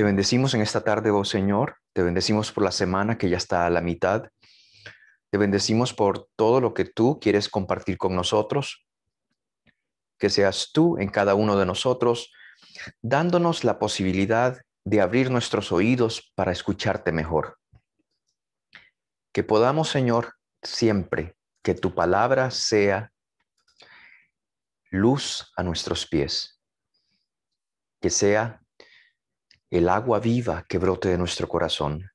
Te bendecimos en esta tarde, oh Señor. Te bendecimos por la semana que ya está a la mitad. Te bendecimos por todo lo que tú quieres compartir con nosotros. Que seas tú en cada uno de nosotros, dándonos la posibilidad de abrir nuestros oídos para escucharte mejor. Que podamos, Señor, siempre que tu palabra sea luz a nuestros pies. Que sea el agua viva que brote de nuestro corazón,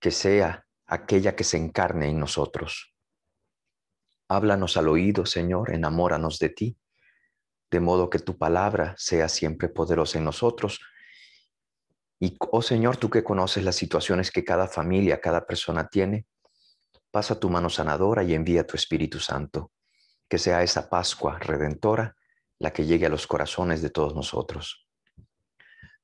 que sea aquella que se encarne en nosotros. Háblanos al oído, Señor, enamóranos de ti, de modo que tu palabra sea siempre poderosa en nosotros. Y, oh Señor, tú que conoces las situaciones que cada familia, cada persona tiene, pasa tu mano sanadora y envía tu Espíritu Santo, que sea esa Pascua redentora la que llegue a los corazones de todos nosotros.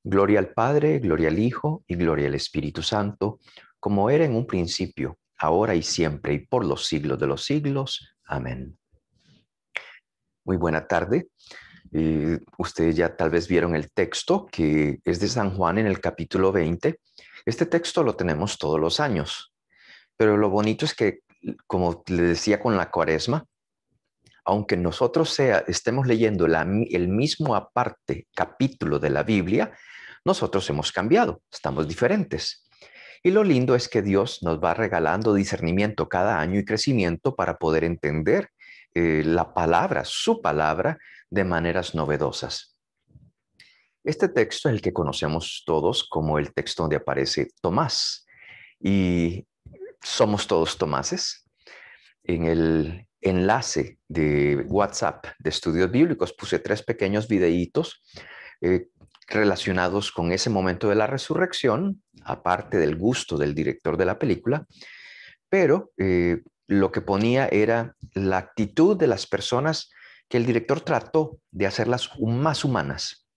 Gloria al Padre, gloria al Hijo y gloria al Espíritu Santo, como era en un principio, ahora y siempre, y por los siglos de los siglos. Amén. Muy buena tarde. Eh, ustedes ya tal vez vieron el texto que es de San Juan en el capítulo 20. Este texto lo tenemos todos los años, pero lo bonito es que, como le decía con la cuaresma, aunque nosotros sea, estemos leyendo el mismo aparte capítulo de la Biblia, nosotros hemos cambiado, estamos diferentes. Y lo lindo es que Dios nos va regalando discernimiento cada año y crecimiento para poder entender eh, la palabra, su palabra, de maneras novedosas. Este texto es el que conocemos todos como el texto donde aparece Tomás. Y somos todos Tomases. En el enlace de WhatsApp de estudios bíblicos. Puse tres pequeños videitos eh, relacionados con ese momento de la resurrección, aparte del gusto del director de la película, pero eh, lo que ponía era la actitud de las personas que el director trató de hacerlas más humanas.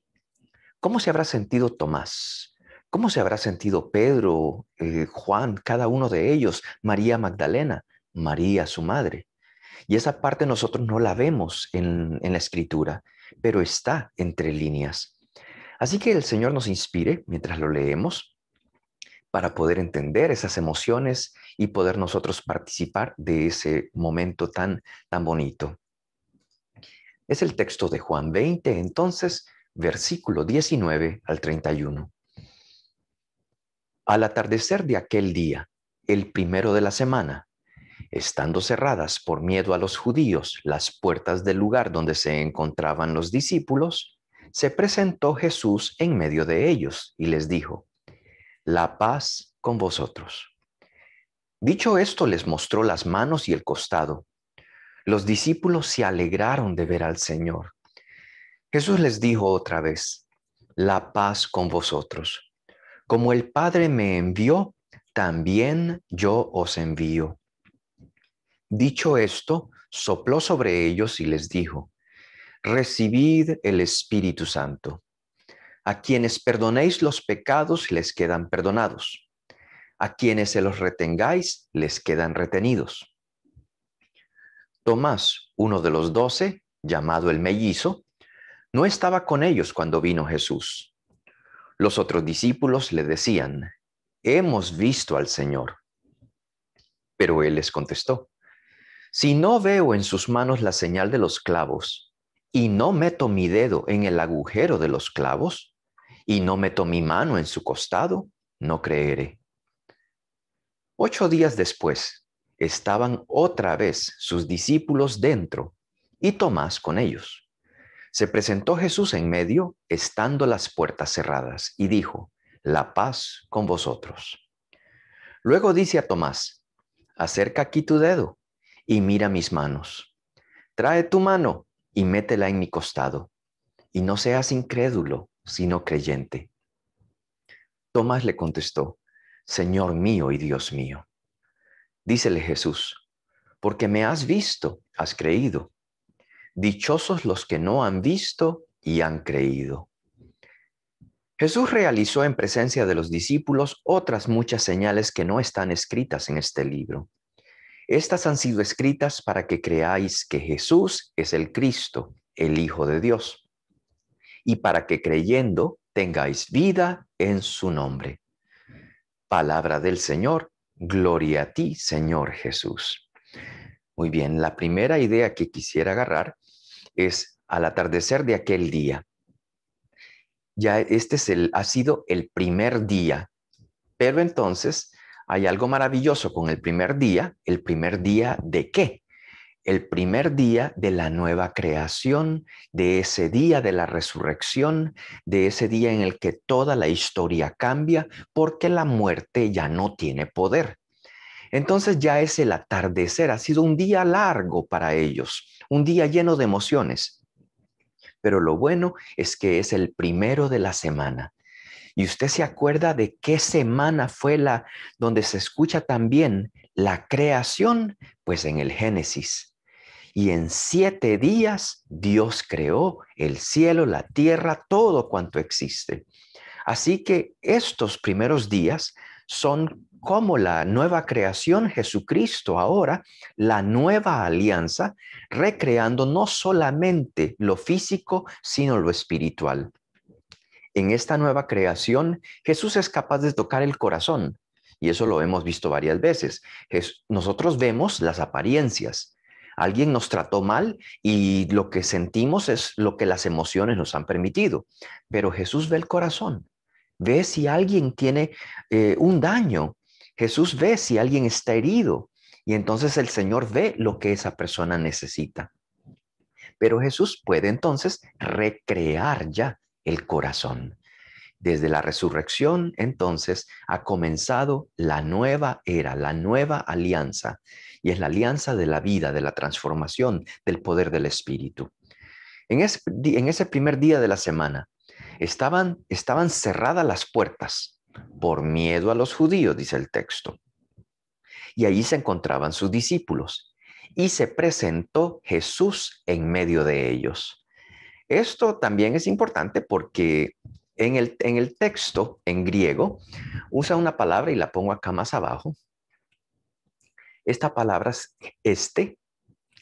¿Cómo se habrá sentido Tomás? ¿Cómo se habrá sentido Pedro, eh, Juan, cada uno de ellos, María Magdalena, María su madre? Y esa parte nosotros no la vemos en, la escritura, pero está entre líneas. Así que el Señor nos inspire mientras lo leemos para poder entender esas emociones y poder nosotros participar de ese momento tan, tan bonito. Es el texto de Juan 20, entonces, versículo 19 al 31. Al atardecer de aquel día, el primero de la semana, Estando cerradas por miedo a los judíos las puertas del lugar donde se encontraban los discípulos, se presentó Jesús en medio de ellos y les dijo, La paz con vosotros. Dicho esto, les mostró las manos y el costado. Los discípulos se alegraron de ver al Señor. Jesús les dijo otra vez, La paz con vosotros. Como el Padre me envió, también yo os envío. Dicho esto, sopló sobre ellos y les dijo, recibid el Espíritu Santo. A quienes perdonéis los pecados les quedan perdonados. A quienes se los retengáis les quedan retenidos. Tomás, uno de los doce, llamado el mellizo, no estaba con ellos cuando vino Jesús. Los otros discípulos le decían, Hemos visto al Señor. Pero él les contestó, si no veo en sus manos la señal de los clavos, y no meto mi dedo en el agujero de los clavos, y no meto mi mano en su costado, no creeré. Ocho días después, estaban otra vez sus discípulos dentro y Tomás con ellos. Se presentó Jesús en medio, estando las puertas cerradas, y dijo, La paz con vosotros. Luego dice a Tomás, Acerca aquí tu dedo y mira mis manos. Trae tu mano y métela en mi costado, y no seas incrédulo, sino creyente. Tomás le contestó, Señor mío y Dios mío. Dícele Jesús, porque me has visto, has creído. Dichosos los que no han visto y han creído. Jesús realizó en presencia de los discípulos otras muchas señales que no están escritas en este libro. Estas han sido escritas para que creáis que Jesús es el Cristo, el Hijo de Dios, y para que creyendo tengáis vida en su nombre. Palabra del Señor, gloria a ti, Señor Jesús. Muy bien, la primera idea que quisiera agarrar es al atardecer de aquel día. Ya este es el, ha sido el primer día, pero entonces hay algo maravilloso con el primer día. ¿El primer día de qué? El primer día de la nueva creación, de ese día de la resurrección, de ese día en el que toda la historia cambia porque la muerte ya no tiene poder. Entonces ya es el atardecer, ha sido un día largo para ellos, un día lleno de emociones. Pero lo bueno es que es el primero de la semana, y usted se acuerda de qué semana fue la donde se escucha también la creación, pues en el Génesis. Y en siete días Dios creó el cielo, la tierra, todo cuanto existe. Así que estos primeros días son como la nueva creación, Jesucristo ahora, la nueva alianza, recreando no solamente lo físico, sino lo espiritual en esta nueva creación, Jesús es capaz de tocar el corazón. Y eso lo hemos visto varias veces. Nosotros vemos las apariencias. Alguien nos trató mal y lo que sentimos es lo que las emociones nos han permitido. Pero Jesús ve el corazón. Ve si alguien tiene eh, un daño. Jesús ve si alguien está herido. Y entonces el Señor ve lo que esa persona necesita. Pero Jesús puede entonces recrear ya el corazón. Desde la resurrección, entonces, ha comenzado la nueva era, la nueva alianza, y es la alianza de la vida, de la transformación, del poder del Espíritu. En ese, primer día de la semana, estaban, estaban cerradas las puertas por miedo a los judíos, dice el texto. Y allí se encontraban sus discípulos, y se presentó Jesús en medio de ellos esto también es importante porque en el, texto en griego usa una palabra y la pongo acá más abajo. Esta palabra es este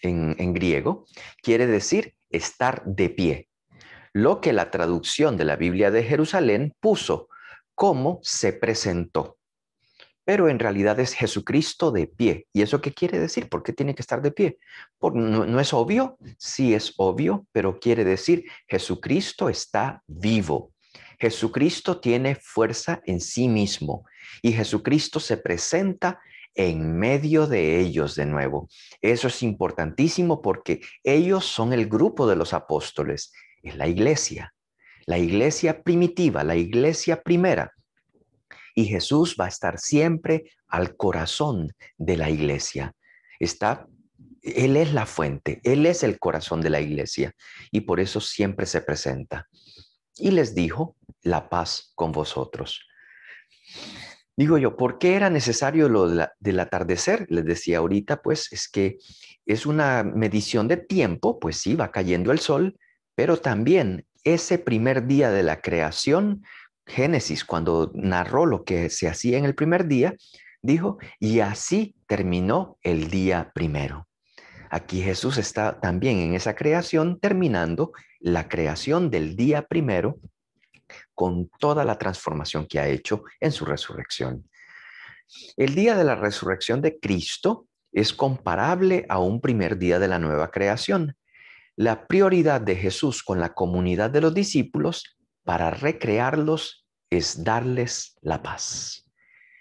en, en griego quiere decir estar de pie, lo que la traducción de la Biblia de Jerusalén puso, como se presentó pero en realidad es Jesucristo de pie. ¿Y eso qué quiere decir? ¿Por qué tiene que estar de pie? no, no, es obvio? Sí es obvio, pero quiere decir Jesucristo está vivo. Jesucristo tiene fuerza en sí mismo y Jesucristo se presenta en medio de ellos de nuevo. Eso es importantísimo porque ellos son el grupo de los apóstoles, es la iglesia, la iglesia primitiva, la iglesia primera y Jesús va a estar siempre al corazón de la iglesia. Está él es la fuente, él es el corazón de la iglesia y por eso siempre se presenta. Y les dijo, la paz con vosotros. Digo yo, ¿por qué era necesario lo del atardecer? Les decía ahorita, pues es que es una medición de tiempo, pues sí, va cayendo el sol, pero también ese primer día de la creación Génesis, cuando narró lo que se hacía en el primer día, dijo, y así terminó el día primero. Aquí Jesús está también en esa creación terminando la creación del día primero con toda la transformación que ha hecho en su resurrección. El día de la resurrección de Cristo es comparable a un primer día de la nueva creación. La prioridad de Jesús con la comunidad de los discípulos para recrearlos es darles la paz.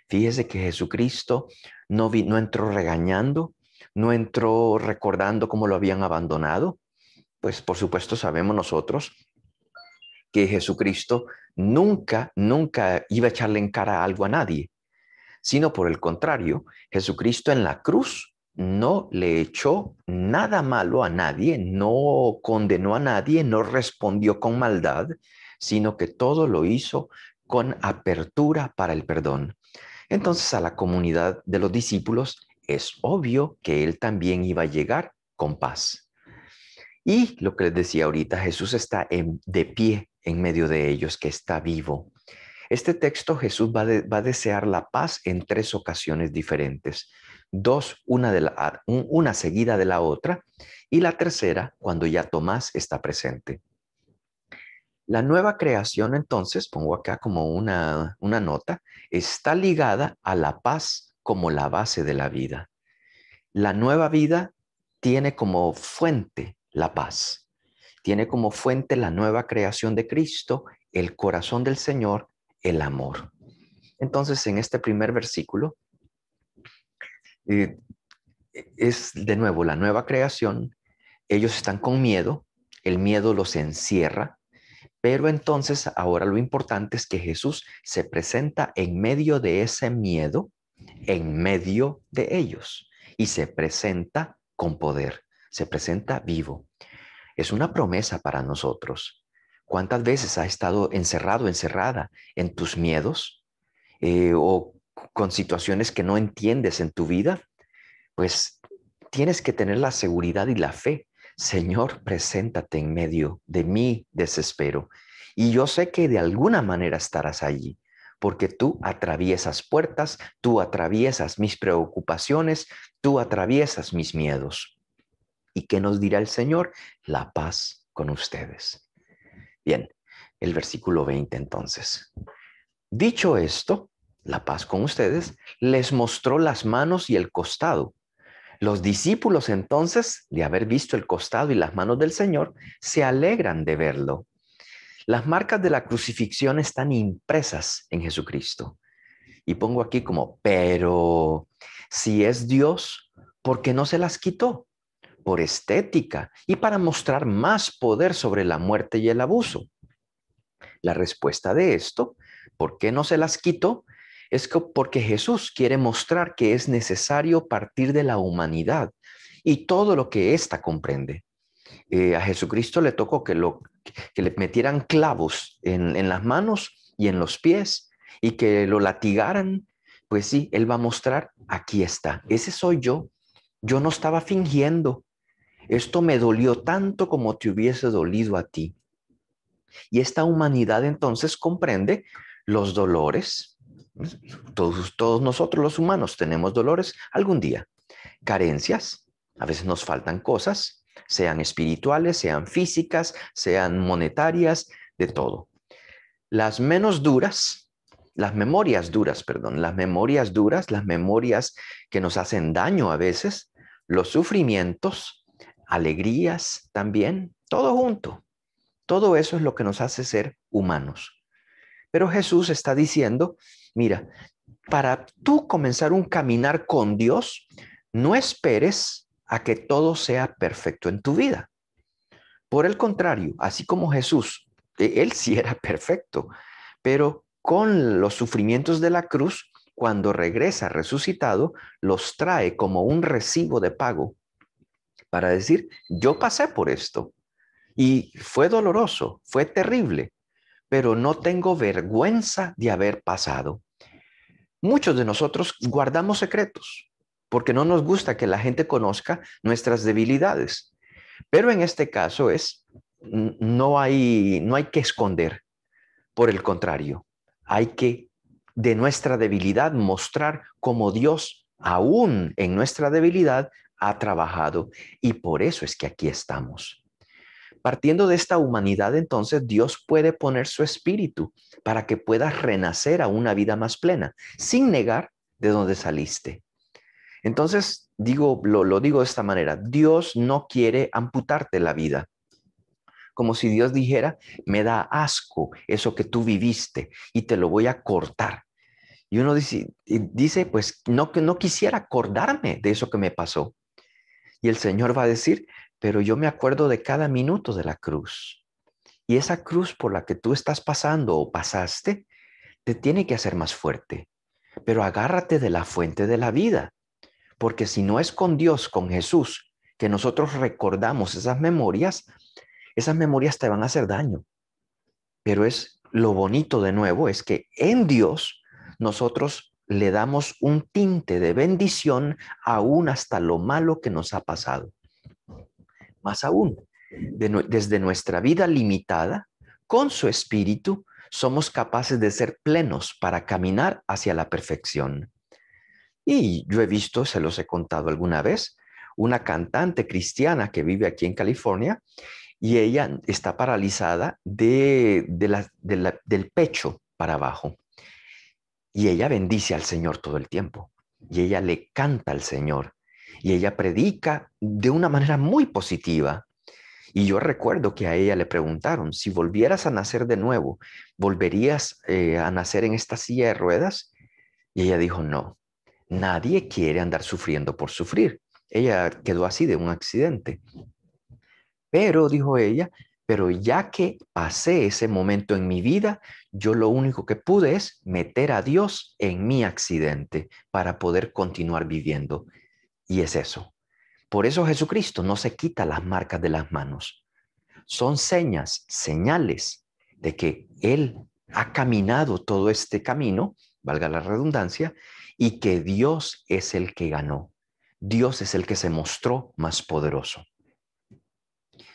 Fíjese que Jesucristo no, no entró regañando, no entró recordando cómo lo habían abandonado. Pues por supuesto sabemos nosotros que Jesucristo nunca, nunca iba a echarle en cara algo a nadie, sino por el contrario, Jesucristo en la cruz no le echó nada malo a nadie, no condenó a nadie, no respondió con maldad, sino que todo lo hizo con apertura para el perdón. Entonces a la comunidad de los discípulos es obvio que él también iba a llegar con paz. Y lo que les decía ahorita, Jesús está de pie en medio de ellos, que está vivo. Este texto Jesús va, a desear la paz en tres ocasiones diferentes. Dos, una seguida de la otra. Y la tercera, cuando ya Tomás está presente. La nueva creación, entonces, pongo acá como una, nota, está ligada a la paz como la base de la vida. La nueva vida tiene como fuente la paz, tiene como fuente la nueva creación de Cristo, el corazón del Señor, el amor. Entonces, en este primer versículo, eh, es de nuevo la nueva creación, ellos están con miedo, el miedo los encierra, pero entonces ahora lo importante es que Jesús se presenta en medio de ese miedo, en medio de ellos, y se presenta con poder, se presenta vivo. Es una promesa para nosotros. ¿Cuántas veces has estado encerrado, encerrada en tus miedos eh, o con situaciones que no entiendes en tu vida? Pues tienes que tener la seguridad y la fe Señor, preséntate en medio de mi desespero. Y yo sé que de alguna manera estarás allí, porque tú atraviesas puertas, tú atraviesas mis preocupaciones, tú atraviesas mis miedos. ¿Y qué nos dirá el Señor? La paz con ustedes. Bien, el versículo 20 entonces. Dicho esto, la paz con ustedes, les mostró las manos y el costado. Los discípulos entonces, de haber visto el costado y las manos del Señor, se alegran de verlo. Las marcas de la crucifixión están impresas en Jesucristo. Y pongo aquí como, pero si es Dios, ¿por qué no se las quitó? Por estética y para mostrar más poder sobre la muerte y el abuso. La respuesta de esto, ¿por qué no se las quitó? es porque Jesús quiere mostrar que es necesario partir de la humanidad y todo lo que ésta comprende. Eh, a Jesucristo le tocó que, que le metieran clavos en, en las manos y en los pies y que lo latigaran. Pues sí, Él va a mostrar, aquí está, ese soy yo. Yo no estaba fingiendo. Esto me dolió tanto como te hubiese dolido a ti. Y esta humanidad entonces comprende los dolores, todos, nosotros los humanos tenemos dolores algún día, carencias, a veces nos faltan cosas, sean espirituales, sean físicas, sean monetarias, de todo. Las menos duras, las memorias duras, perdón, las memorias duras, las memorias que nos hacen daño a veces, los sufrimientos, alegrías también, todo junto. Todo eso es lo que nos hace ser humanos. Pero Jesús está diciendo Mira, para tú comenzar un caminar con Dios, no esperes a que todo sea perfecto en tu vida. Por el contrario, así como Jesús, e, él sí era perfecto, pero con los sufrimientos de la cruz, cuando regresa resucitado, los trae como un recibo de pago para decir, yo pasé por esto y fue doloroso, fue terrible, pero no tengo vergüenza de haber pasado. Muchos de nosotros guardamos secretos porque no nos gusta que la gente conozca nuestras debilidades. Pero en este caso es, no hay, no hay que esconder. Por el contrario, hay que de nuestra debilidad mostrar cómo Dios, aún en nuestra debilidad, ha trabajado. Y por eso es que aquí estamos. Partiendo de esta humanidad, entonces Dios puede poner su espíritu para que puedas renacer a una vida más plena, sin negar de dónde saliste. Entonces, digo, lo, digo de esta manera, Dios no quiere amputarte la vida como si Dios dijera, me da asco eso que tú viviste y te lo voy a cortar. Y uno dice, dice pues no, no quisiera acordarme de eso que me pasó. Y el Señor va a decir, pero yo me acuerdo de cada minuto de la cruz. Y esa cruz por la que tú estás pasando o pasaste, te tiene que hacer más fuerte. Pero agárrate de la fuente de la vida, porque si no es con Dios, con Jesús, que nosotros recordamos esas memorias, esas memorias te van a hacer daño. Pero es lo bonito de nuevo, es que en Dios nosotros le damos un tinte de bendición aún hasta lo malo que nos ha pasado. Más aún, desde nuestra vida limitada, con su espíritu, somos capaces de ser plenos para caminar hacia la perfección. Y yo he visto, se los he contado alguna vez, una cantante cristiana que vive aquí en California y ella está paralizada del pecho para abajo. Y ella bendice al Señor todo el tiempo y ella le canta al Señor y ella predica de una manera muy positiva. Y yo recuerdo que a ella le preguntaron, si volvieras a nacer de nuevo, ¿volverías eh, a nacer en esta silla de ruedas? Y ella dijo, no, nadie quiere andar sufriendo por sufrir. Ella quedó así de un accidente. Pero, dijo ella, pero ya que pasé ese momento en mi vida, yo lo único que pude es meter a Dios en mi accidente para poder continuar viviendo. Y es eso. Por eso Jesucristo no se quita las marcas de las manos. Son señas, señales de que Él ha caminado todo este camino, valga la redundancia, y que Dios es el que ganó. Dios es el que se mostró más poderoso.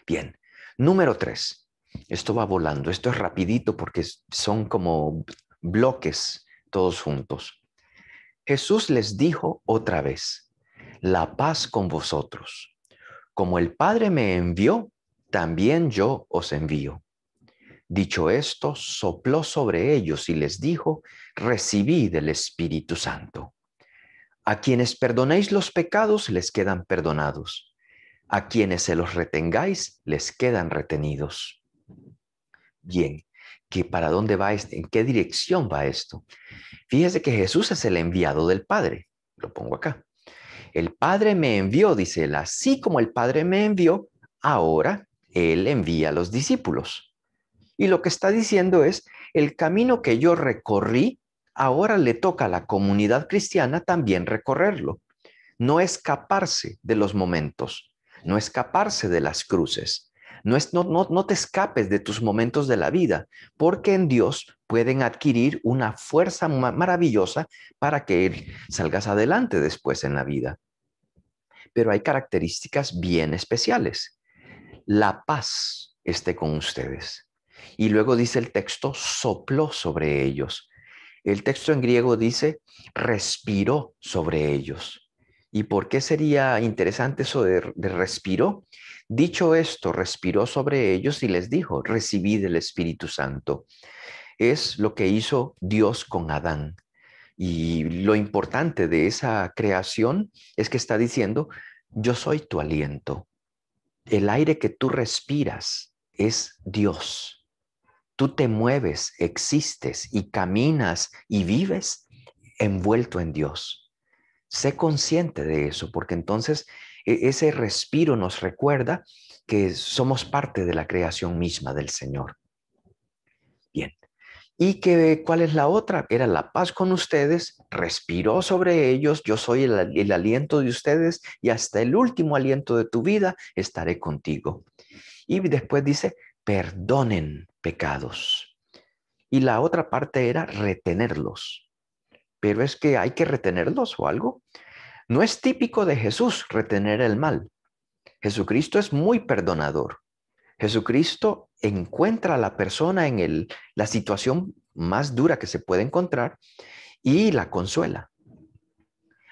Bien, número tres. Esto va volando, esto es rapidito porque son como bloques todos juntos. Jesús les dijo otra vez, la paz con vosotros. Como el Padre me envió, también yo os envío. Dicho esto, sopló sobre ellos y les dijo, Recibid el Espíritu Santo. A quienes perdonéis los pecados les quedan perdonados. A quienes se los retengáis les quedan retenidos. Bien, ¿qué, ¿para dónde va? Este, ¿En qué dirección va esto? Fíjese que Jesús es el enviado del Padre. Lo pongo acá. El Padre me envió, dice él, así como el Padre me envió, ahora Él envía a los discípulos. Y lo que está diciendo es, el camino que yo recorrí, ahora le toca a la comunidad cristiana también recorrerlo. No escaparse de los momentos, no escaparse de las cruces, no, no, te escapes de tus momentos de la vida, porque en Dios pueden adquirir una fuerza maravillosa para que salgas adelante después en la vida pero hay características bien especiales. La paz esté con ustedes. Y luego dice el texto, sopló sobre ellos. El texto en griego dice, respiró sobre ellos. ¿Y por qué sería interesante eso de, respiró? Dicho esto, respiró sobre ellos y les dijo, recibid el Espíritu Santo. Es lo que hizo Dios con Adán. Y lo importante de esa creación es que está diciendo, yo soy tu aliento. El aire que tú respiras es Dios. Tú te mueves, existes y caminas y vives envuelto en Dios. Sé consciente de eso, porque entonces e-, ese respiro nos recuerda que somos parte de la creación misma del Señor. Bien, y que, ¿cuál es la otra? Era la paz con ustedes, respiró sobre ellos, yo soy el, el aliento de ustedes y hasta el último aliento de tu vida estaré contigo. Y después dice, perdonen pecados. Y la otra parte era retenerlos. Pero es que hay que retenerlos o algo. No es típico de Jesús retener el mal. Jesucristo es muy perdonador. Jesucristo encuentra a la persona en el, la situación más dura que se puede encontrar y la consuela.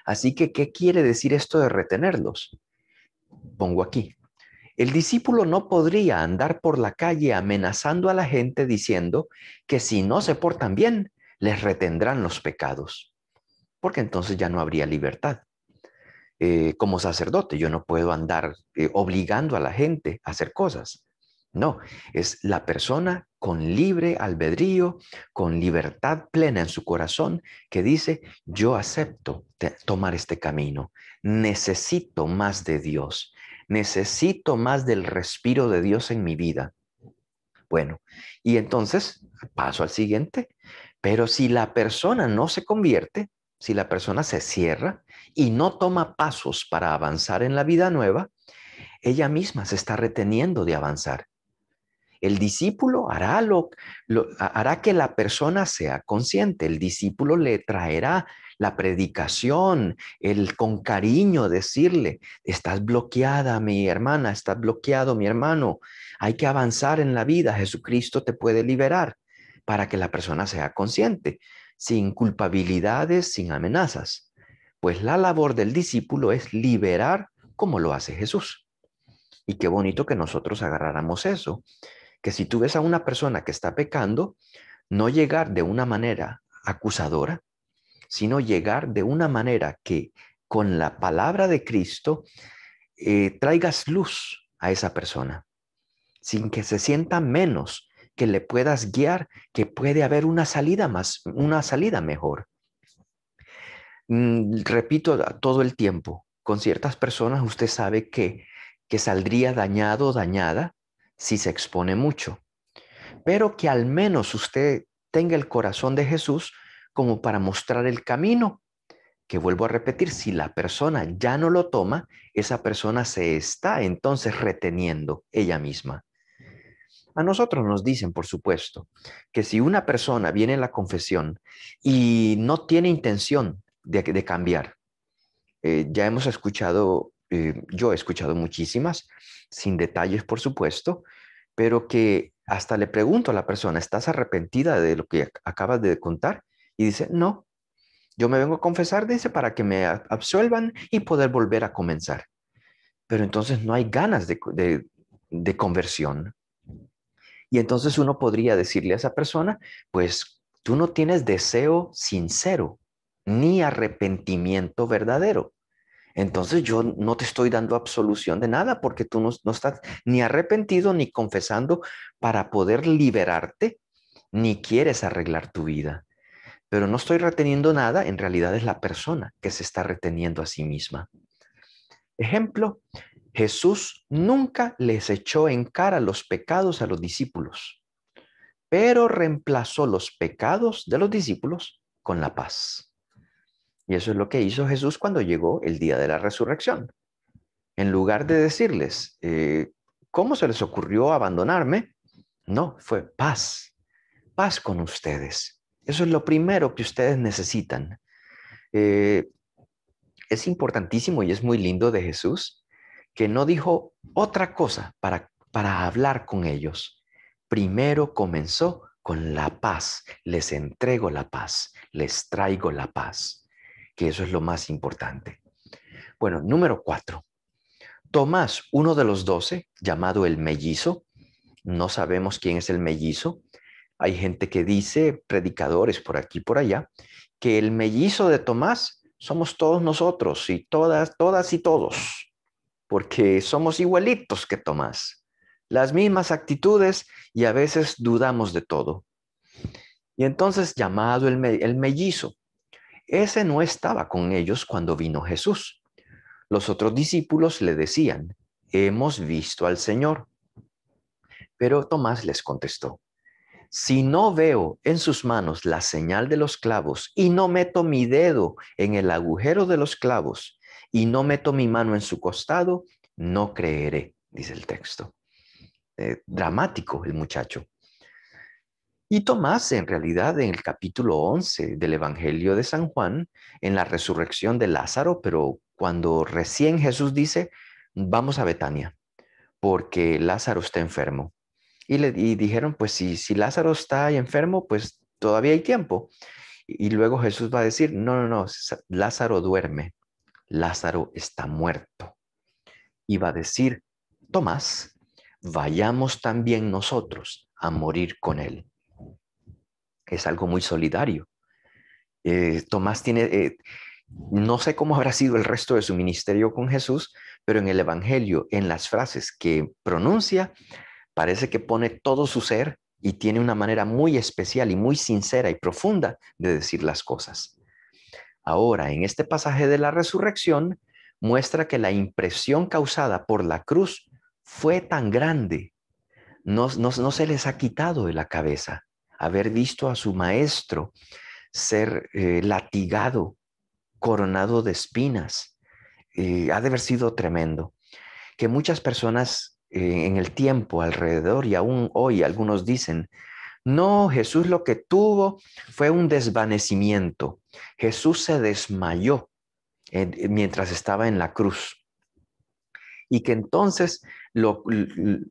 Así que, ¿qué quiere decir esto de retenerlos? Pongo aquí. El discípulo no podría andar por la calle amenazando a la gente diciendo que si no se portan bien, les retendrán los pecados, porque entonces ya no habría libertad. Eh, como sacerdote, yo no puedo andar eh, obligando a la gente a hacer cosas. No, es la persona con libre albedrío, con libertad plena en su corazón, que dice, yo acepto tomar este camino, necesito más de Dios, necesito más del respiro de Dios en mi vida. Bueno, y entonces paso al siguiente, pero si la persona no se convierte, si la persona se cierra y no toma pasos para avanzar en la vida nueva, ella misma se está reteniendo de avanzar el discípulo hará, lo, hará que la persona sea consciente. El discípulo le traerá la predicación, el con cariño decirle, estás bloqueada mi hermana, estás bloqueado mi hermano, hay que avanzar en la vida, Jesucristo te puede liberar para que la persona sea consciente, sin culpabilidades, sin amenazas. Pues la labor del discípulo es liberar como lo hace Jesús. Y qué bonito que nosotros agarráramos eso que si tú ves a una persona que está pecando, no llegar de una manera acusadora, sino llegar de una manera que con la palabra de Cristo eh, traigas luz a esa persona, sin que se sienta menos, que le puedas guiar, que puede haber una salida más, una salida mejor. Mm, repito todo el tiempo, con ciertas personas usted sabe que, que saldría dañado o dañada si se expone mucho, pero que al menos usted tenga el corazón de Jesús como para mostrar el camino, que vuelvo a repetir, si la persona ya no lo toma, esa persona se está entonces reteniendo ella misma. A nosotros nos dicen, por supuesto, que si una persona viene a la confesión y no tiene intención de, cambiar, eh, ya hemos escuchado eh, yo he escuchado muchísimas, sin detalles por supuesto, pero que hasta le pregunto a la persona, ¿estás arrepentida de lo que acabas de contar? Y dice, no, yo me vengo a confesar, dice, para que me absuelvan y poder volver a comenzar. Pero entonces no hay ganas de, de conversión. Y entonces uno podría decirle a esa persona, pues tú no tienes deseo sincero ni arrepentimiento verdadero entonces yo no te estoy dando absolución de nada porque tú no, estás ni arrepentido ni confesando para poder liberarte, ni quieres arreglar tu vida. Pero no estoy reteniendo nada, en realidad es la persona que se está reteniendo a sí misma. Ejemplo, Jesús nunca les echó en cara los pecados a los discípulos, pero reemplazó los pecados de los discípulos con la paz. Y eso es lo que hizo Jesús cuando llegó el día de la resurrección. En lugar de decirles, eh, ¿cómo se les ocurrió abandonarme? No, fue paz, paz con ustedes. Eso es lo primero que ustedes necesitan. Eh, es importantísimo y es muy lindo de Jesús que no dijo otra cosa para, para hablar con ellos. Primero comenzó con la paz. Les entrego la paz, les traigo la paz que eso es lo más importante. Bueno, número cuatro. Tomás, uno de los doce, llamado el mellizo, no sabemos quién es el mellizo. Hay gente que dice, predicadores por aquí y por allá, que el mellizo de Tomás somos todos nosotros y todas, todas y todos, porque somos igualitos que Tomás, las mismas actitudes y a veces dudamos de todo. Y entonces llamado el, el mellizo, ese no estaba con ellos cuando vino Jesús. Los otros discípulos le decían, hemos visto al Señor. Pero Tomás les contestó, si no veo en sus manos la señal de los clavos y no meto mi dedo en el agujero de los clavos y no meto mi mano en su costado, no creeré, dice el texto. Eh, dramático el muchacho. Y Tomás, en realidad, en el capítulo 11 del Evangelio de San Juan, en la resurrección de Lázaro, pero cuando recién Jesús dice, vamos a Betania, porque Lázaro está enfermo. Y le dijeron, pues si, si Lázaro está enfermo, pues todavía hay tiempo. Y, y luego Jesús va a decir, no, no, no, Lázaro duerme, Lázaro está muerto. Y va a decir, Tomás, vayamos también nosotros a morir con él es algo muy solidario eh, Tomás tiene, eh, no sé cómo habrá sido el resto de su ministerio con Jesús, pero en el Evangelio, en las frases que pronuncia, parece que pone todo su ser y tiene una manera muy especial y muy sincera y profunda de decir las cosas. Ahora, en este pasaje de la resurrección, muestra que la impresión causada por la cruz fue tan grande, no se les ha quitado de la cabeza haber visto a su maestro ser eh, latigado, coronado de espinas, eh, ha de haber sido tremendo. Que muchas personas eh, en el tiempo alrededor y aún hoy algunos dicen, no, Jesús lo que tuvo fue un desvanecimiento. Jesús se desmayó mientras estaba en la cruz. Y que entonces lo,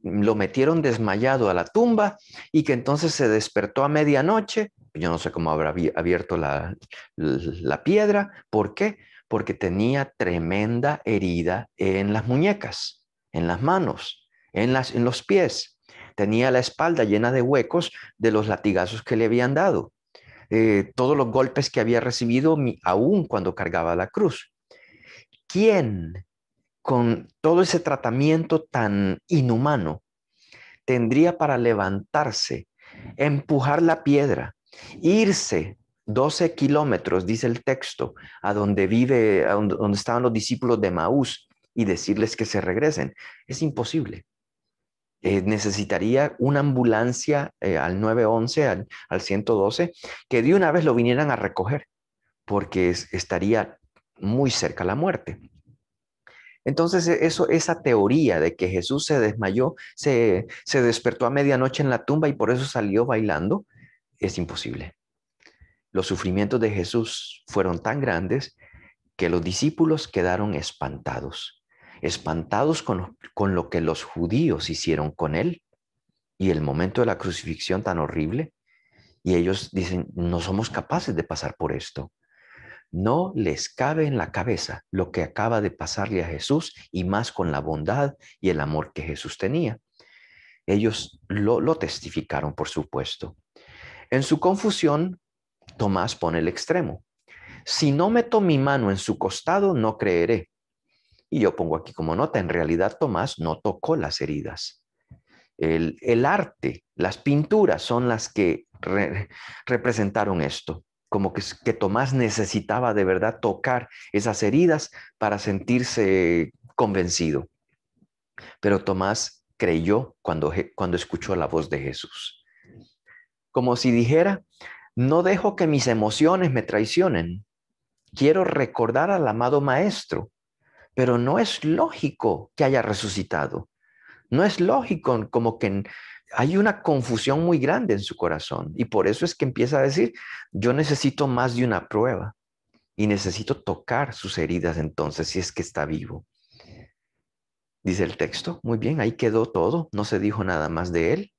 lo metieron desmayado a la tumba y que entonces se despertó a medianoche. Yo no sé cómo habrá abierto la, la piedra. ¿Por qué? Porque tenía tremenda herida en las muñecas, en las manos, en, las, en los pies. Tenía la espalda llena de huecos de los latigazos que le habían dado. Eh, todos los golpes que había recibido aún cuando cargaba la cruz. ¿Quién con todo ese tratamiento tan inhumano, tendría para levantarse, empujar la piedra, irse 12 kilómetros, dice el texto, a donde vive, donde estaban los discípulos de Maús y decirles que se regresen. Es imposible. Eh, necesitaría una ambulancia eh, al 911, al, 112, que de una vez lo vinieran a recoger, porque estaría muy cerca la muerte. Entonces, e, eso, esa teoría de que Jesús se desmayó, se, despertó a medianoche en la tumba y por eso salió bailando, es imposible. Los sufrimientos de Jesús fueron tan grandes que los discípulos quedaron espantados, espantados con lo que los judíos hicieron con él y el momento de la crucifixión tan horrible. Y ellos dicen, no somos capaces de pasar por esto. No les cabe en la cabeza lo que acaba de pasarle a Jesús y más con la bondad y el amor que Jesús tenía. Ellos lo, lo testificaron, por supuesto. En su confusión, Tomás pone el extremo. Si no meto mi mano en su costado, no creeré. Y yo pongo aquí como nota, en realidad Tomás no tocó las heridas. El, arte, las pinturas son las que representaron esto como que, Tomás necesitaba de verdad tocar esas heridas para sentirse convencido. Pero Tomás creyó cuando, cuando escuchó la voz de Jesús. Como si dijera, no dejo que mis emociones me traicionen. Quiero recordar al amado Maestro, pero no es lógico que haya resucitado. No es lógico como que hay una confusión muy grande en su corazón y por eso es que empieza a decir, yo necesito más de una prueba y necesito tocar sus heridas entonces si es que está vivo. Dice el texto, muy bien, ahí quedó todo, no se dijo nada más de él.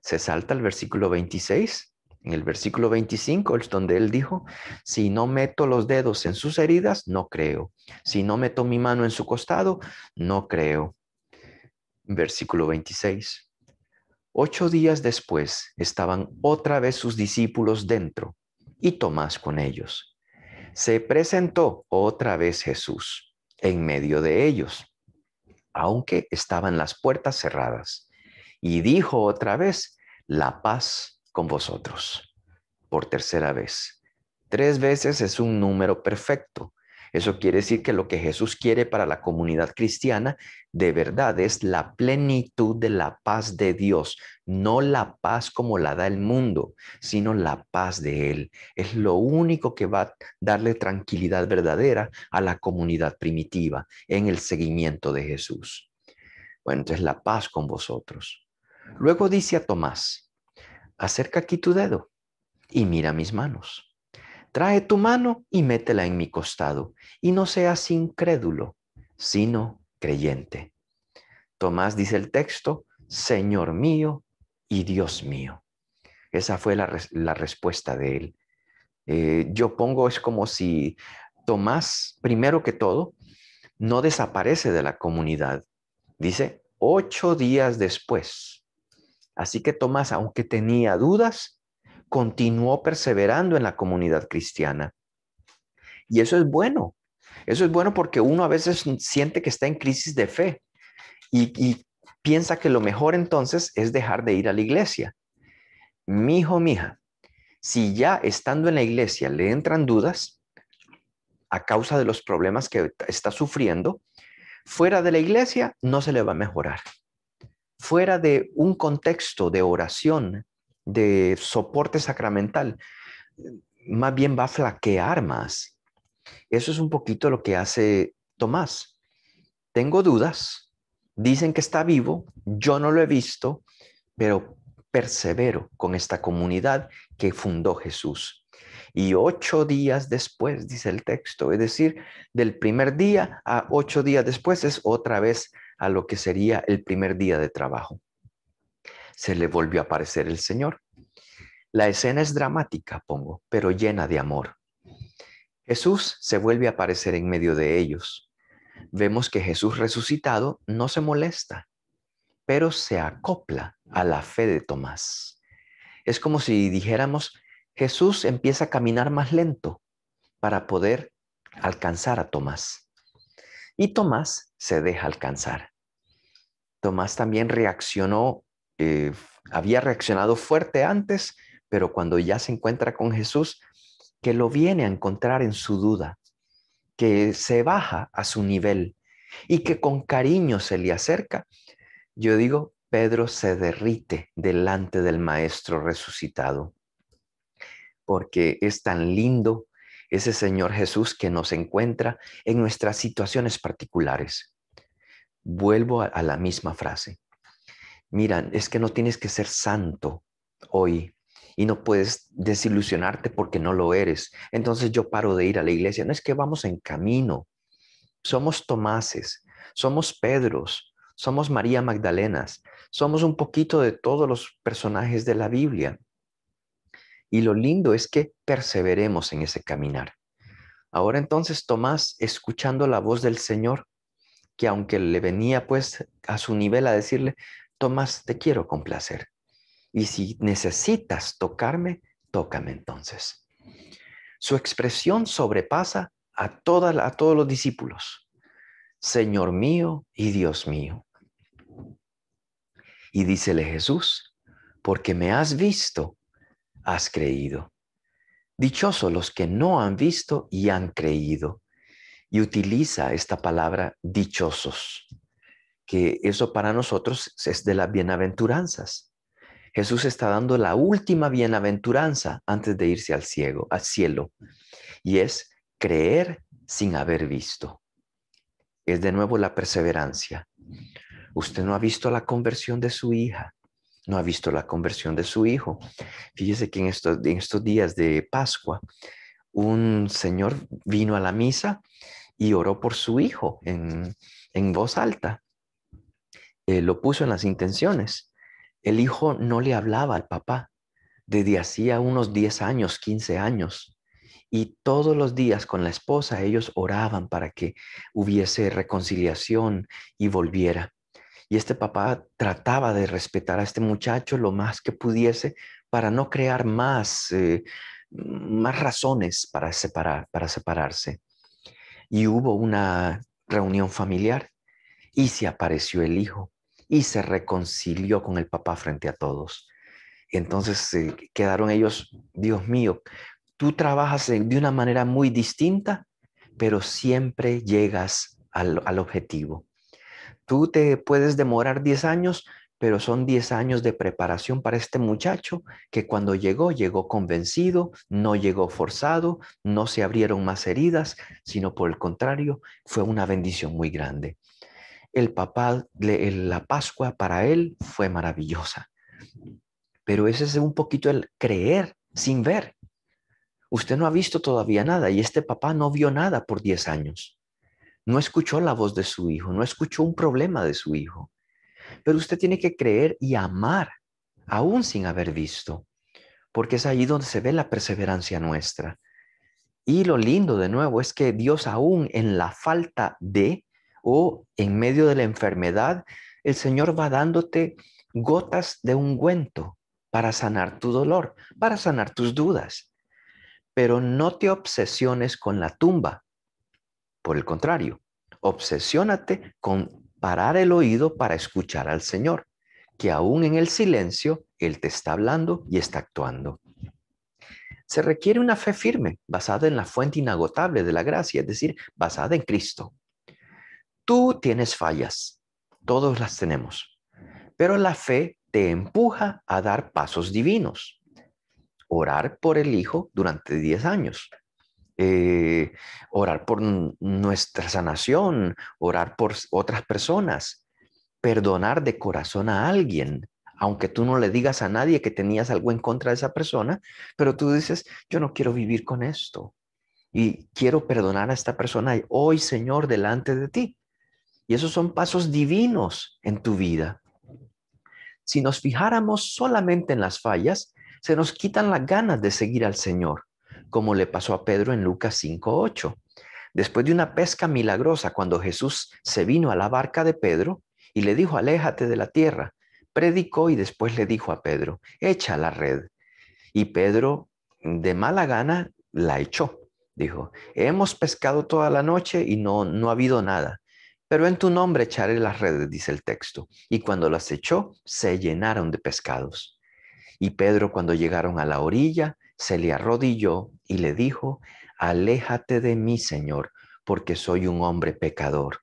Se salta el versículo 26, en el versículo 25 es donde él dijo, si no meto los dedos en sus heridas, no creo. Si no meto mi mano en su costado, no creo. Versículo 26. Ocho días después estaban otra vez sus discípulos dentro y Tomás con ellos. Se presentó otra vez Jesús en medio de ellos, aunque estaban las puertas cerradas, y dijo otra vez, la paz con vosotros, por tercera vez. Tres veces es un número perfecto eso quiere decir que lo que Jesús quiere para la comunidad cristiana de verdad es la plenitud de la paz de Dios, no la paz como la da el mundo, sino la paz de Él. Es lo único que va a darle tranquilidad verdadera a la comunidad primitiva en el seguimiento de Jesús. Bueno, entonces la paz con vosotros. Luego dice a Tomás, acerca aquí tu dedo y mira mis manos trae tu mano y métela en mi costado, y no seas incrédulo, sino creyente. Tomás dice el texto, Señor mío y Dios mío. Esa fue la, respuesta de él. Eh, yo pongo, es como si Tomás, primero que todo, no desaparece de la comunidad. Dice, ocho días después. Así que Tomás, aunque tenía dudas, continuó perseverando en la comunidad cristiana. Y eso es bueno. Eso es bueno porque uno a veces siente que está en crisis de fe y, piensa que lo mejor entonces es dejar de ir a la iglesia. Mi hijo, mija, si ya estando en la iglesia le entran dudas a causa de los problemas que está sufriendo, fuera de la iglesia no se le va a mejorar. Fuera de un contexto de oración, de soporte sacramental, más bien va a flaquear más. Eso es un poquito lo que hace Tomás. Tengo dudas, dicen que está vivo, yo no lo he visto, pero persevero con esta comunidad que fundó Jesús. Y ocho días después, dice el texto, es decir, del primer día a ocho días después es otra vez a lo que sería el primer día de trabajo se le volvió a aparecer el Señor. La escena es dramática, pongo, pero llena de amor. Jesús se vuelve a aparecer en medio de ellos. Vemos que Jesús resucitado no se molesta, pero se acopla a la fe de Tomás. Es como si dijéramos, Jesús empieza a caminar más lento para poder alcanzar a Tomás. Y Tomás se deja alcanzar. Tomás también reaccionó eh, había reaccionado fuerte antes, pero cuando ya se encuentra con Jesús, que lo viene a encontrar en su duda, que se baja a su nivel y que con cariño se le acerca, yo digo, Pedro se derrite delante del Maestro resucitado, porque es tan lindo ese Señor Jesús que nos encuentra en nuestras situaciones particulares. Vuelvo a la misma frase. Miran, es que no tienes que ser santo hoy y no puedes desilusionarte porque no lo eres. Entonces yo paro de ir a la iglesia. No es que vamos en camino. Somos Tomases, somos Pedros, somos María Magdalenas, somos un poquito de todos los personajes de la Biblia. Y lo lindo es que perseveremos en ese caminar. Ahora entonces Tomás, escuchando la voz del Señor, que aunque le venía pues a su nivel a decirle, más te quiero complacer. Y si necesitas tocarme, tócame entonces. Su expresión sobrepasa a, a todos los discípulos. Señor mío y Dios mío. Y dícele Jesús, porque me has visto, has creído. Dichosos los que no han visto y han creído. Y utiliza esta palabra dichosos que eso para nosotros es de las bienaventuranzas. Jesús está dando la última bienaventuranza antes de irse al ciego, al cielo, y es creer sin haber visto. Es de nuevo la perseverancia. Usted no ha visto la conversión de su hija, no ha visto la conversión de su hijo. Fíjese que en estos, días de Pascua, un señor vino a la misa y oró por su hijo en voz alta. Eh, lo puso en las intenciones. El hijo no le hablaba al papá desde hacía unos 10 años, 15 años. Y todos los días con la esposa ellos oraban para que hubiese reconciliación y volviera. Y este papá trataba de respetar a este muchacho lo más que pudiese para no crear más, eh, más razones para, separar, para separarse. Y hubo una reunión familiar y se apareció el hijo y se reconcilió con el papá frente a todos. entonces quedaron ellos, Dios mío, tú trabajas de una manera muy distinta, pero siempre llegas al, al objetivo. Tú te puedes demorar 10 años, pero son 10 años de preparación para este muchacho que cuando llegó, llegó convencido, no llegó forzado, no se abrieron más heridas, sino por el contrario, fue una bendición muy grande el papá, la Pascua para él fue maravillosa. Pero ese es un poquito el creer sin ver. Usted no ha visto todavía nada y este papá no vio nada por 10 años. No escuchó la voz de su hijo, no escuchó un problema de su hijo. Pero usted tiene que creer y amar, aún sin haber visto, porque es allí donde se ve la perseverancia nuestra. Y lo lindo de nuevo es que Dios aún en la falta de, o en medio de la enfermedad, el Señor va dándote gotas de ungüento para sanar tu dolor, para sanar tus dudas. Pero no te obsesiones con la tumba. Por el contrario, obsesiónate con parar el oído para escuchar al Señor, que aún en el silencio Él te está hablando y está actuando. Se requiere una fe firme, basada en la fuente inagotable de la gracia, es decir, basada en Cristo. Tú tienes fallas, todos las tenemos, pero la fe te empuja a dar pasos divinos. Orar por el Hijo durante 10 años, eh, orar por nuestra sanación, orar por otras personas, perdonar de corazón a alguien, aunque tú no le digas a nadie que tenías algo en contra de esa persona, pero tú dices, yo no quiero vivir con esto y quiero perdonar a esta persona hoy, Señor, delante de ti. Y esos son pasos divinos en tu vida. Si nos fijáramos solamente en las fallas, se nos quitan las ganas de seguir al Señor, como le pasó a Pedro en Lucas 5.8. Después de una pesca milagrosa, cuando Jesús se vino a la barca de Pedro y le dijo, aléjate de la tierra, predicó y después le dijo a Pedro, echa la red. Y Pedro, de mala gana, la echó. Dijo, hemos pescado toda la noche y no, no ha habido nada. Pero en tu nombre echaré las redes, dice el texto. Y cuando las echó, se llenaron de pescados. Y Pedro, cuando llegaron a la orilla, se le arrodilló y le dijo, Aléjate de mí, Señor, porque soy un hombre pecador.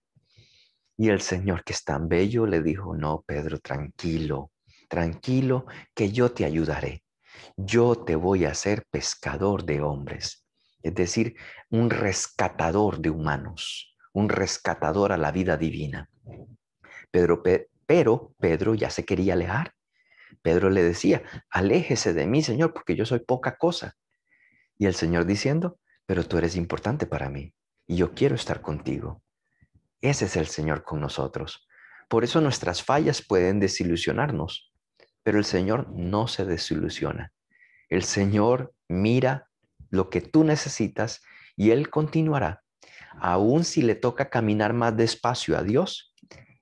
Y el Señor, que es tan bello, le dijo, No, Pedro, tranquilo, tranquilo, que yo te ayudaré. Yo te voy a hacer pescador de hombres, es decir, un rescatador de humanos un rescatador a la vida divina. Pedro, pero Pedro ya se quería alejar. Pedro le decía, aléjese de mí, Señor, porque yo soy poca cosa. Y el Señor diciendo, pero tú eres importante para mí y yo quiero estar contigo. Ese es el Señor con nosotros. Por eso nuestras fallas pueden desilusionarnos, pero el Señor no se desilusiona. El Señor mira lo que tú necesitas y Él continuará Aún si le toca caminar más despacio a Dios,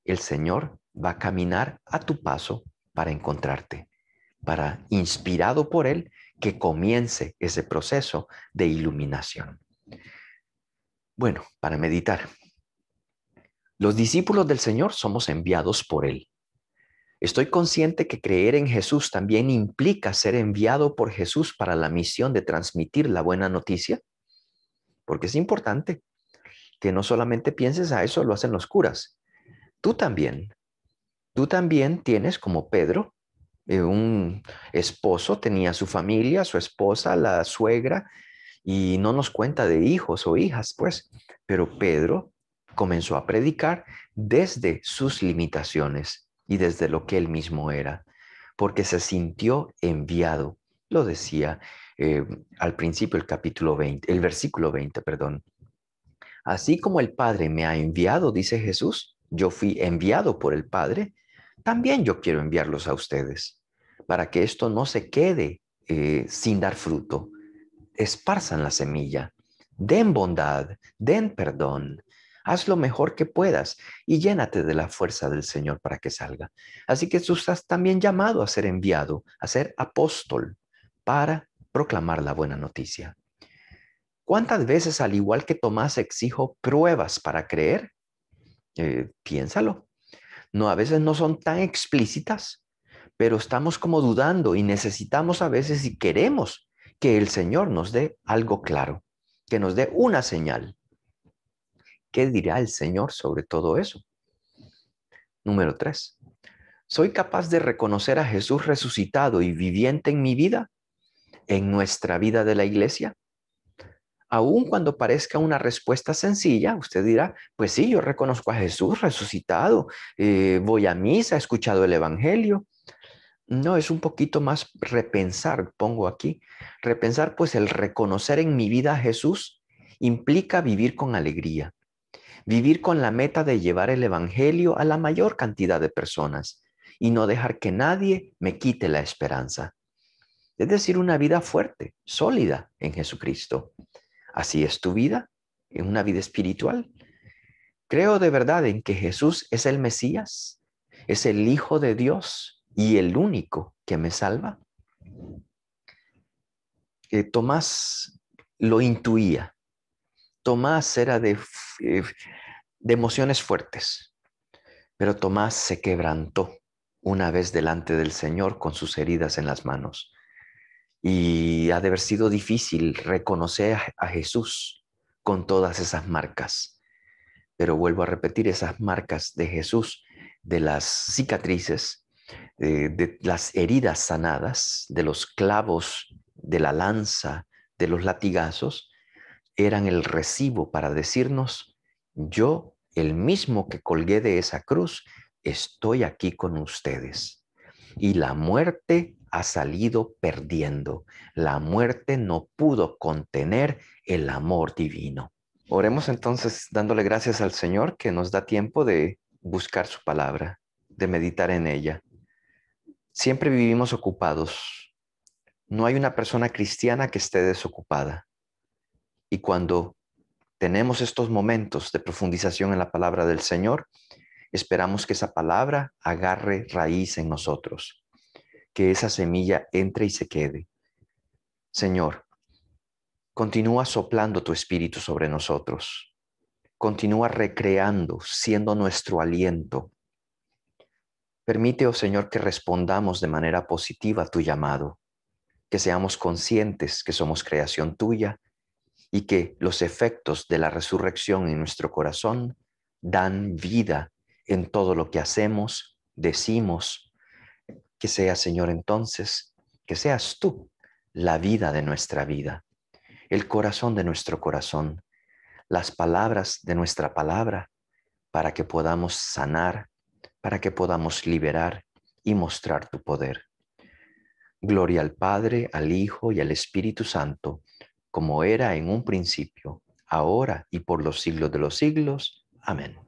el Señor va a caminar a tu paso para encontrarte, para, inspirado por Él, que comience ese proceso de iluminación. Bueno, para meditar. Los discípulos del Señor somos enviados por Él. Estoy consciente que creer en Jesús también implica ser enviado por Jesús para la misión de transmitir la buena noticia, porque es importante que no solamente pienses a eso, lo hacen los curas. Tú también, tú también tienes como Pedro, eh, un esposo, tenía su familia, su esposa, la suegra, y no nos cuenta de hijos o hijas, pues, pero Pedro comenzó a predicar desde sus limitaciones y desde lo que él mismo era, porque se sintió enviado, lo decía eh, al principio el capítulo 20, el versículo 20, perdón, Así como el Padre me ha enviado, dice Jesús, yo fui enviado por el Padre, también yo quiero enviarlos a ustedes, para que esto no se quede eh, sin dar fruto. Esparzan la semilla, den bondad, den perdón, haz lo mejor que puedas y llénate de la fuerza del Señor para que salga. Así que tú estás también llamado a ser enviado, a ser apóstol para proclamar la buena noticia. ¿Cuántas veces, al igual que Tomás, exijo pruebas para creer? Eh, piénsalo. No, a veces no son tan explícitas, pero estamos como dudando y necesitamos a veces y queremos que el Señor nos dé algo claro, que nos dé una señal. ¿Qué dirá el Señor sobre todo eso? Número tres, ¿soy capaz de reconocer a Jesús resucitado y viviente en mi vida, en nuestra vida de la iglesia? aun cuando parezca una respuesta sencilla, usted dirá, pues sí, yo reconozco a Jesús resucitado, eh, voy a misa, he escuchado el Evangelio. No, es un poquito más repensar, pongo aquí. Repensar, pues el reconocer en mi vida a Jesús implica vivir con alegría, vivir con la meta de llevar el Evangelio a la mayor cantidad de personas y no dejar que nadie me quite la esperanza. Es decir, una vida fuerte, sólida en Jesucristo. Así es tu vida, en una vida espiritual. Creo de verdad en que Jesús es el Mesías, es el Hijo de Dios y el único que me salva. Eh, Tomás lo intuía. Tomás era eh, de emociones fuertes, pero Tomás se quebrantó una vez delante del Señor con sus heridas en las manos. Y ha de haber sido difícil reconocer a, Jesús con todas esas marcas. Pero vuelvo a repetir, esas marcas de Jesús, de las cicatrices, eh, de las heridas sanadas, de los clavos, de la lanza, de los latigazos, eran el recibo para decirnos, yo, el mismo que colgué de esa cruz, estoy aquí con ustedes. Y la muerte ha salido perdiendo. La muerte no pudo contener el amor divino. Oremos entonces dándole gracias al Señor que nos da tiempo de buscar su palabra, de meditar en ella. Siempre vivimos ocupados. No hay una persona cristiana que esté desocupada. Y cuando tenemos estos momentos de profundización en la palabra del Señor, esperamos que esa palabra agarre raíz en nosotros que esa semilla entre y se quede. Señor, continúa soplando tu espíritu sobre nosotros. Continúa recreando, siendo nuestro aliento. Permite, oh Señor, que respondamos de manera positiva a tu llamado, que seamos conscientes que somos creación tuya y que los efectos de la resurrección en nuestro corazón dan vida en todo lo que hacemos, decimos que sea, Señor, entonces, que seas tú la vida de nuestra vida, el corazón de nuestro corazón, las palabras de nuestra palabra, para que podamos sanar, para que podamos liberar y mostrar tu poder. Gloria al Padre, al Hijo y al Espíritu Santo, como era en un principio, ahora y por los siglos de los siglos. Amén.